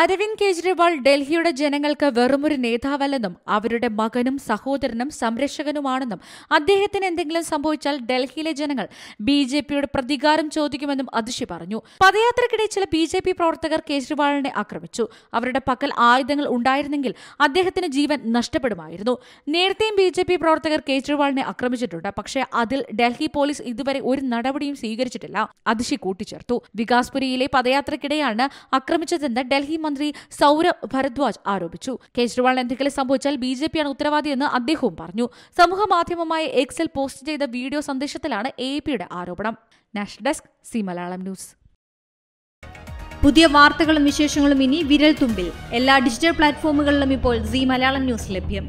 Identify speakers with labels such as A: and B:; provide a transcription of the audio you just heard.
A: അരവിന്ദ് കെജ്രിവാൾ ഡൽഹിയുടെ ജനങ്ങൾക്ക് വെറുമൊരു നേതാവല്ലെന്നും അവരുടെ മകനും സഹോദരനും സംരക്ഷകനുമാണെന്നും അദ്ദേഹത്തിന് എന്തെങ്കിലും സംഭവിച്ചാൽ ഡൽഹിയിലെ ജനങ്ങൾ ബി ജെ പിയുടെ പ്രതികാരം ചോദിക്കുമെന്നും അതിഷി പറഞ്ഞു പദയാത്രക്കിടെ ചില ബി ജെ പി പ്രവർത്തകർ കെജ്രിവാളിനെ ആക്രമിച്ചു അവരുടെ പക്കൽ ആയുധങ്ങൾ ഉണ്ടായിരുന്നെങ്കിൽ അദ്ദേഹത്തിന് ജീവൻ നഷ്ടപ്പെടുമായിരുന്നു നേരത്തെയും ബി ജെ പി പ്രവർത്തകർ കെജ്രിവാളിനെ ആക്രമിച്ചിട്ടുണ്ട് പക്ഷേ അതിൽ ഡൽഹി പോലീസ് ഇതുവരെ ഒരു നടപടിയും സ്വീകരിച്ചിട്ടില്ല അതിഷി കൂട്ടിച്ചേർത്തു വികാസ്പുരിയിലെ പദയാത്രക്കിടെയാണ് ആക്രമിച്ചതെന്ന് ഡൽഹി മന്ത്രി സൌരഭ് ഭരദ്വാജ് ആരോപിച്ചു കേജ്രിവാളിന് എന്തെങ്കിലും സംഭവിച്ചാൽ ബി ജെ പിയാണ് ഉത്തരവാദിയെന്ന് അദ്ദേഹവും പറഞ്ഞു സമൂഹ മാധ്യമമായ എക്സിൽ പോസ്റ്റ് ചെയ്ത വീഡിയോ സന്ദേശത്തിലാണ് എ പിയുടെ ആരോപണം national desk Zee Malayalam news പുതിയ വാർത്തകളും
B: വിശേഷങ്ങളും ഇനി വിരൽ തുമ്പിൽ എല്ലാ ഡിജിറ്റൽ പ്ലാറ്റ്ഫോമുകളിലും ഇപ്പോൾ സി മലയാളം ന്യൂസ് ലഭ്യം